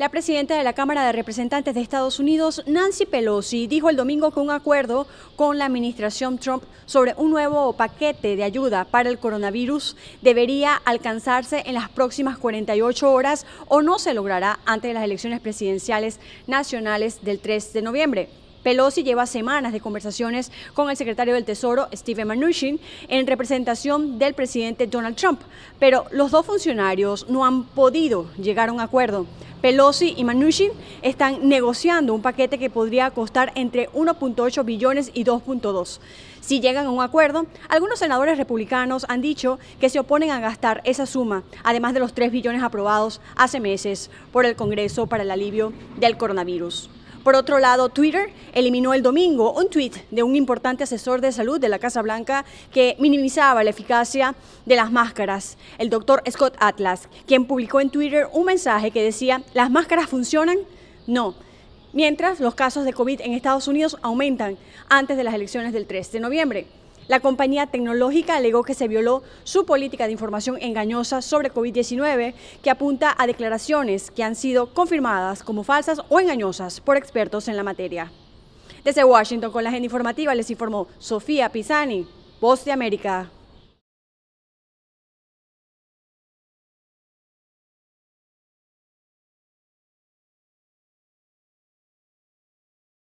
La presidenta de la Cámara de Representantes de Estados Unidos, Nancy Pelosi, dijo el domingo que un acuerdo con la administración Trump sobre un nuevo paquete de ayuda para el coronavirus debería alcanzarse en las próximas 48 horas o no se logrará antes de las elecciones presidenciales nacionales del 3 de noviembre. Pelosi lleva semanas de conversaciones con el secretario del Tesoro, Steve Mnuchin, en representación del presidente Donald Trump, pero los dos funcionarios no han podido llegar a un acuerdo. Pelosi y Mnuchin están negociando un paquete que podría costar entre 1.8 billones y 2.2. Si llegan a un acuerdo, algunos senadores republicanos han dicho que se oponen a gastar esa suma, además de los 3 billones aprobados hace meses por el Congreso para el alivio del coronavirus. Por otro lado, Twitter eliminó el domingo un tweet de un importante asesor de salud de la Casa Blanca que minimizaba la eficacia de las máscaras, el doctor Scott Atlas, quien publicó en Twitter un mensaje que decía, ¿las máscaras funcionan? No. Mientras los casos de COVID en Estados Unidos aumentan antes de las elecciones del 3 de noviembre. La compañía tecnológica alegó que se violó su política de información engañosa sobre COVID-19, que apunta a declaraciones que han sido confirmadas como falsas o engañosas por expertos en la materia. Desde Washington, con la agenda informativa, les informó Sofía Pisani, Voz de América.